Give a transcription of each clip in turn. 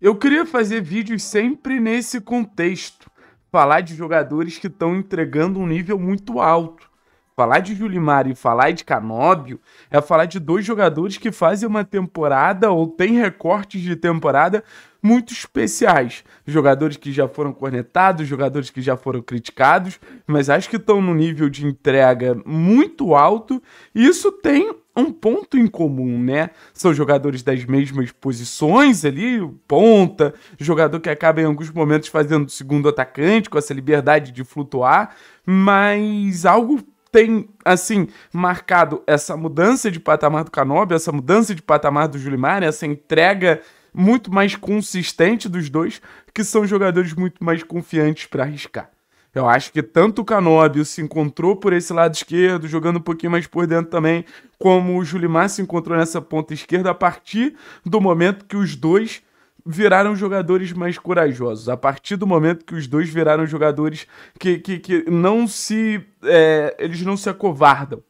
Eu queria fazer vídeos sempre nesse contexto. Falar de jogadores que estão entregando um nível muito alto. Falar de Julimar e falar de Canóbio é falar de dois jogadores que fazem uma temporada ou têm recortes de temporada muito especiais. Jogadores que já foram cornetados, jogadores que já foram criticados, mas acho que estão num nível de entrega muito alto. E isso tem um ponto em comum, né? São jogadores das mesmas posições ali, ponta, jogador que acaba em alguns momentos fazendo segundo atacante, com essa liberdade de flutuar, mas algo tem, assim, marcado essa mudança de patamar do Canobi, essa mudança de patamar do Julimar, essa entrega muito mais consistente dos dois, que são jogadores muito mais confiantes para arriscar. Eu acho que tanto o Canóbio se encontrou por esse lado esquerdo, jogando um pouquinho mais por dentro também, como o Julimar se encontrou nessa ponta esquerda a partir do momento que os dois viraram jogadores mais corajosos. A partir do momento que os dois viraram jogadores que, que, que não se. É, eles não se acovardam.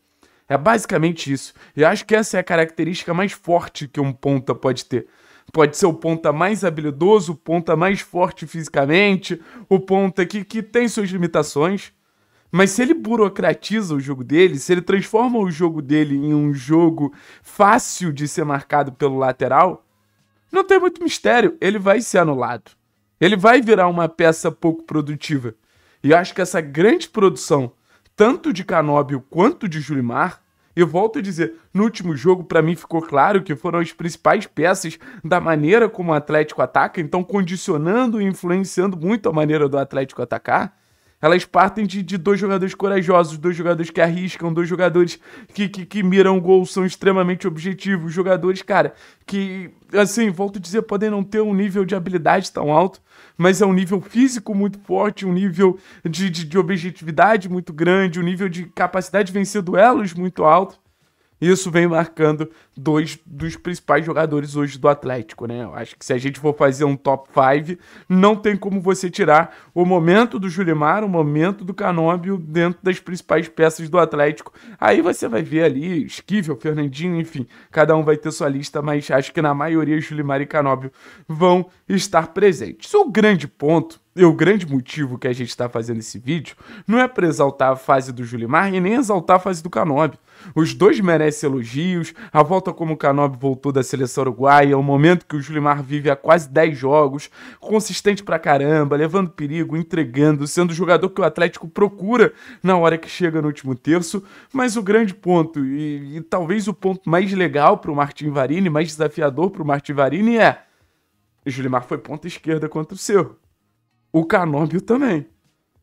É basicamente isso. E acho que essa é a característica mais forte que um ponta pode ter. Pode ser o ponta mais habilidoso, o ponta mais forte fisicamente, o ponta que, que tem suas limitações. Mas se ele burocratiza o jogo dele, se ele transforma o jogo dele em um jogo fácil de ser marcado pelo lateral, não tem muito mistério, ele vai ser anulado. Ele vai virar uma peça pouco produtiva. E eu acho que essa grande produção, tanto de Canóbio quanto de Julimar, eu volto a dizer, no último jogo para mim ficou claro que foram as principais peças da maneira como o Atlético ataca, então condicionando e influenciando muito a maneira do Atlético atacar. Elas partem de, de dois jogadores corajosos, dois jogadores que arriscam, dois jogadores que, que, que miram gol, são extremamente objetivos, jogadores, cara, que, assim, volto a dizer, podem não ter um nível de habilidade tão alto, mas é um nível físico muito forte, um nível de, de, de objetividade muito grande, um nível de capacidade de vencer duelos muito alto. Isso vem marcando dois dos principais jogadores hoje do Atlético, né? Eu acho que se a gente for fazer um top 5, não tem como você tirar o momento do Julimar, o momento do Canóbio dentro das principais peças do Atlético. Aí você vai ver ali Esquivel, Fernandinho, enfim, cada um vai ter sua lista, mas acho que na maioria Julimar e Canóbio vão estar presentes. O grande ponto e o grande motivo que a gente está fazendo esse vídeo não é para exaltar a fase do Julimar e nem exaltar a fase do Canobi. Os dois merecem elogios, a volta como o Canobi voltou da seleção uruguaia, o é momento que o Julimar vive há quase 10 jogos, consistente pra caramba, levando perigo, entregando, sendo o jogador que o Atlético procura na hora que chega no último terço. Mas o grande ponto, e, e talvez o ponto mais legal pro Martin Varini, mais desafiador pro Martin Varini é. O Julimar foi ponta esquerda contra o seu o Canóbio também.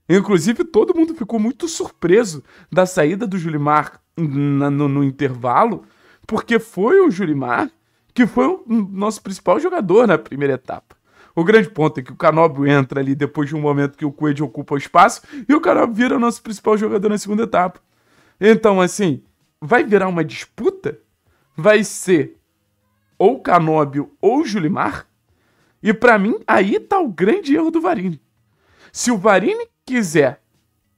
Inclusive, todo mundo ficou muito surpreso da saída do Julimar na, no, no, intervalo, porque foi o Julimar que foi o nosso principal jogador na primeira etapa. O grande ponto é que o Canóbio entra ali depois de um momento que o Coelho ocupa o espaço e o Canóbio vira o nosso principal jogador na segunda etapa. Então, assim, vai virar uma disputa? Vai ser ou Canóbio ou Julimar? E para mim, aí tá o grande erro do Varini. Se o Varini quiser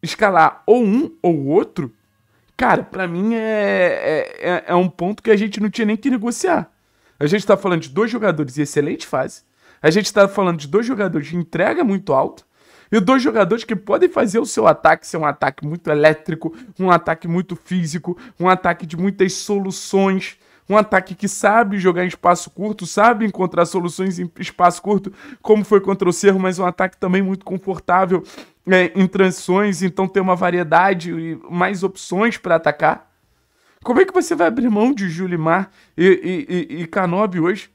escalar ou um ou outro, cara, para mim é, é, é, é um ponto que a gente não tinha nem que negociar. A gente tá falando de dois jogadores em excelente fase, a gente tá falando de dois jogadores de entrega muito alta, e dois jogadores que podem fazer o seu ataque ser um ataque muito elétrico, um ataque muito físico, um ataque de muitas soluções, um ataque que sabe jogar em espaço curto, sabe encontrar soluções em espaço curto, como foi contra o Cerro, mas um ataque também muito confortável é, em transições, então tem uma variedade e mais opções para atacar. Como é que você vai abrir mão de Julimar e, e, e, e Canobi hoje?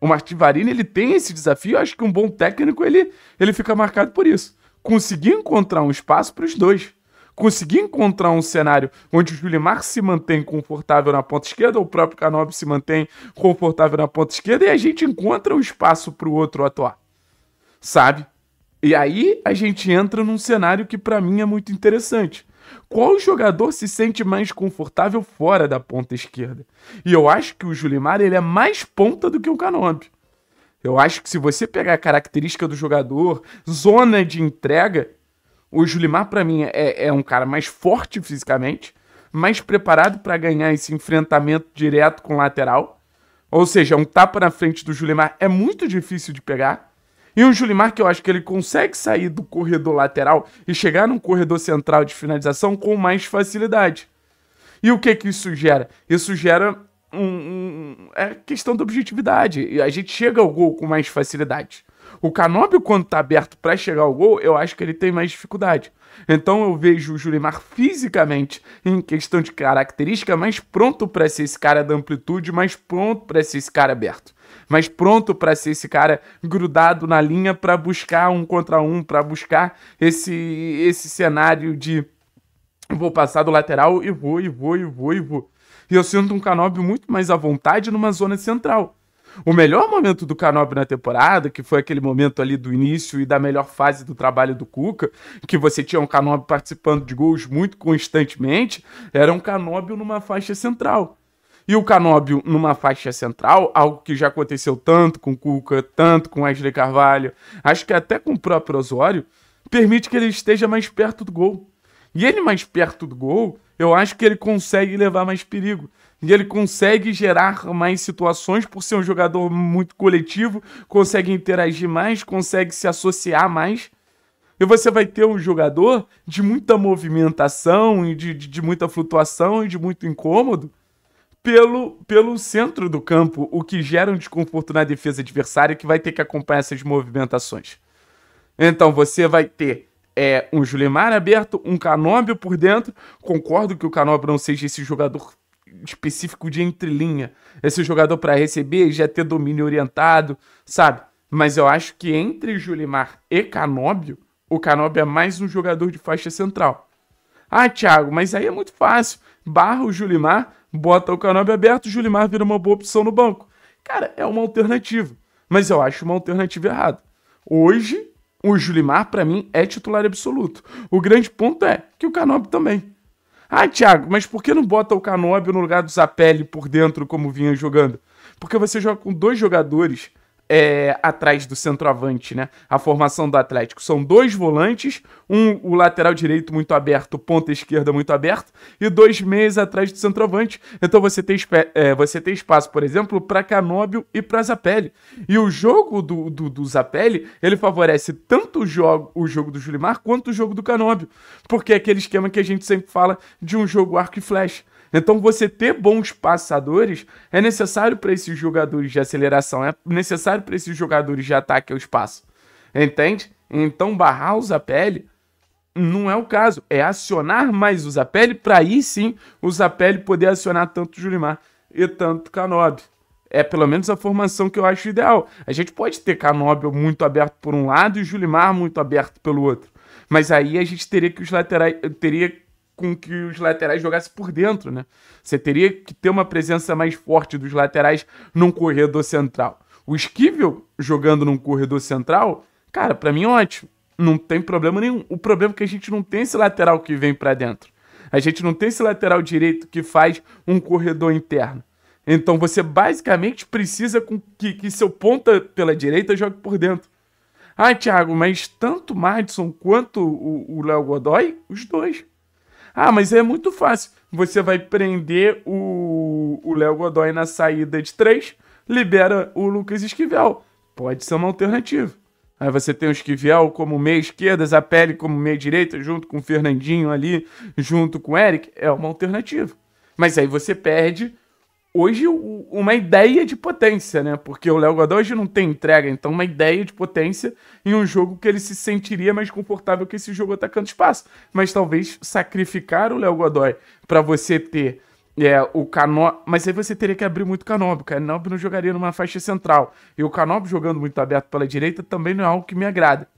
O Martivarini, ele tem esse desafio, eu acho que um bom técnico, ele, ele fica marcado por isso. Conseguir encontrar um espaço para os dois conseguir encontrar um cenário onde o Julimar se mantém confortável na ponta esquerda, o próprio Canobi se mantém confortável na ponta esquerda e a gente encontra o um espaço para o outro atuar. Sabe? E aí a gente entra num cenário que para mim é muito interessante. Qual jogador se sente mais confortável fora da ponta esquerda? E eu acho que o Julimar ele é mais ponta do que o Canobi. Eu acho que se você pegar a característica do jogador, zona de entrega, o Julimar, para mim, é, é um cara mais forte fisicamente, mais preparado para ganhar esse enfrentamento direto com o lateral. Ou seja, um tapa na frente do Julimar é muito difícil de pegar. E o Julimar, que eu acho que ele consegue sair do corredor lateral e chegar num corredor central de finalização com mais facilidade. E o que que isso gera? Isso gera um, um, é questão da objetividade. E a gente chega ao gol com mais facilidade. O Canóbio, quando tá aberto para chegar ao gol, eu acho que ele tem mais dificuldade. Então eu vejo o Julimar fisicamente, em questão de característica, mais pronto para ser esse cara da amplitude, mais pronto para ser esse cara aberto. Mais pronto para ser esse cara grudado na linha para buscar um contra um, para buscar esse, esse cenário de vou passar do lateral e vou, e vou, e vou, e vou. E eu sinto um Canóbio muito mais à vontade numa zona central. O melhor momento do Canobi na temporada, que foi aquele momento ali do início e da melhor fase do trabalho do Cuca, que você tinha um Canobi participando de gols muito constantemente, era um Canobi numa faixa central. E o Canóbio numa faixa central, algo que já aconteceu tanto com o Cuca, tanto com Wesley Carvalho, acho que até com o próprio Osório, permite que ele esteja mais perto do gol. E ele mais perto do gol, eu acho que ele consegue levar mais perigo. E ele consegue gerar mais situações por ser um jogador muito coletivo, consegue interagir mais, consegue se associar mais. E você vai ter um jogador de muita movimentação e de, de, de muita flutuação e de muito incômodo pelo, pelo centro do campo, o que gera um desconforto na defesa adversária que vai ter que acompanhar essas movimentações. Então você vai ter é, um Julimar aberto, um Canóbio por dentro. Concordo que o Canóbio não seja esse jogador específico de entrelinha, esse jogador para receber já é ter domínio orientado, sabe? Mas eu acho que entre Julimar e Canóbio, o Canóbio é mais um jogador de faixa central. Ah, Thiago, mas aí é muito fácil. Barra o Julimar, bota o Canóbio aberto, o Julimar vira uma boa opção no banco. Cara, é uma alternativa, mas eu acho uma alternativa errada. Hoje, o Julimar, para mim, é titular absoluto. O grande ponto é que o Canob também. Ah, Thiago, mas por que não bota o Canob no lugar do Zapelli por dentro, como vinha jogando? Porque você joga com dois jogadores é, atrás do centroavante, né? A formação do Atlético. São dois volantes, um o lateral direito muito aberto, ponta esquerda muito aberto, e dois meias atrás do centroavante. Então você tem, é, você tem espaço, por exemplo, para Canóbio e para Zapelli. E o jogo do, do, do Zapelli, ele favorece tanto o jogo, o jogo do Julimar quanto o jogo do Canóbio. Porque é aquele esquema que a gente sempre fala de um jogo arco e flecha. Então, você ter bons passadores é necessário para esses jogadores de aceleração, é necessário necessário para esses jogadores de ataque ao é espaço. Entende? Então barrar o Zapelli não é o caso. É acionar mais o Zapelli para aí sim o Zapelli poder acionar tanto o Julimar e tanto Canobi. É pelo menos a formação que eu acho ideal. A gente pode ter Canobi muito aberto por um lado e o Julimar muito aberto pelo outro. Mas aí a gente teria que os laterais teria com que os laterais jogassem por dentro, né? Você teria que ter uma presença mais forte dos laterais num corredor central. O Esquivel jogando num corredor central, cara, para mim é ótimo. Não tem problema nenhum. O problema é que a gente não tem esse lateral que vem para dentro. A gente não tem esse lateral direito que faz um corredor interno. Então você basicamente precisa que, que seu ponta pela direita jogue por dentro. Ah, Thiago, mas tanto o Madison quanto o Léo Godoy, os dois. Ah, mas é muito fácil. Você vai prender o Léo Godoy na saída de três, libera o Lucas Esquivel. Pode ser uma alternativa. Aí você tem o Esquivel como meia esquerda, Zapelli como meia direita, junto com o Fernandinho ali, junto com o Eric. É uma alternativa. Mas aí você perde hoje uma ideia de potência, né? Porque o Léo Godó hoje não tem entrega, então uma ideia de potência em um jogo que ele se sentiria mais confortável que esse jogo atacando espaço. Mas talvez sacrificar o Léo Godoy para você ter é, o Canob. Mas aí você teria que abrir muito o Canob. O Canob não jogaria numa faixa central. E o Canob jogando muito aberto pela direita também não é algo que me agrada.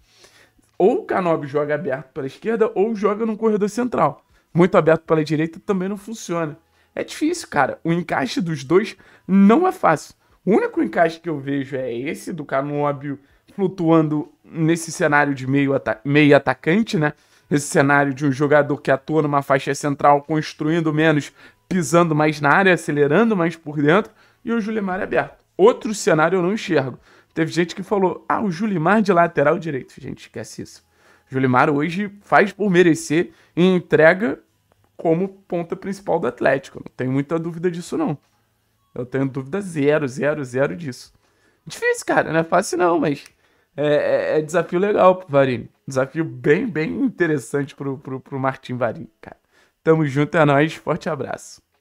Ou o Canob joga aberto pela esquerda ou joga num corredor central. Muito aberto pela direita também não funciona. É difícil, cara. O encaixe dos dois não é fácil. O único encaixe que eu vejo é esse do Canóbio flutuando nesse cenário de meio, ata meio atacante, né? Esse cenário de um jogador que atua numa faixa central, construindo menos, pisando mais na área, acelerando mais por dentro, e o Julimar é aberto. Outro cenário eu não enxergo. Teve gente que falou: ah, o Julimar de lateral direito. Gente, esquece isso. O Julimar hoje faz por merecer e entrega como ponta principal do Atlético. Não tenho muita dúvida disso, não. Eu tenho dúvida zero, zero, zero disso. Difícil, cara, não é fácil não, mas é, é, é desafio legal pro Varini. Desafio bem, bem interessante pro, pro, pro Martim Varini, cara. Tamo junto, é nóis, forte abraço.